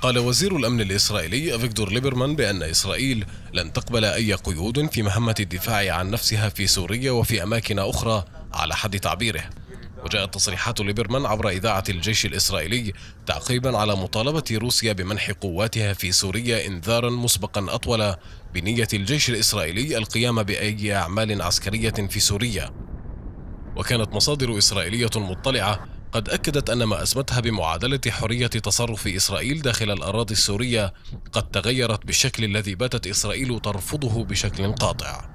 قال وزير الأمن الإسرائيلي فيكتور ليبرمان بأن إسرائيل لن تقبل أي قيود في مهمة الدفاع عن نفسها في سوريا وفي أماكن أخرى على حد تعبيره وجاءت تصريحات ليبرمان عبر إذاعة الجيش الإسرائيلي تعقيبا على مطالبة روسيا بمنح قواتها في سوريا إنذارا مسبقا أطول بنية الجيش الإسرائيلي القيام بأي أعمال عسكرية في سوريا وكانت مصادر إسرائيلية مطلعة قد أكدت أن ما أسمتها بمعادلة حرية تصرف إسرائيل داخل الأراضي السورية قد تغيرت بالشكل الذي باتت إسرائيل ترفضه بشكل قاطع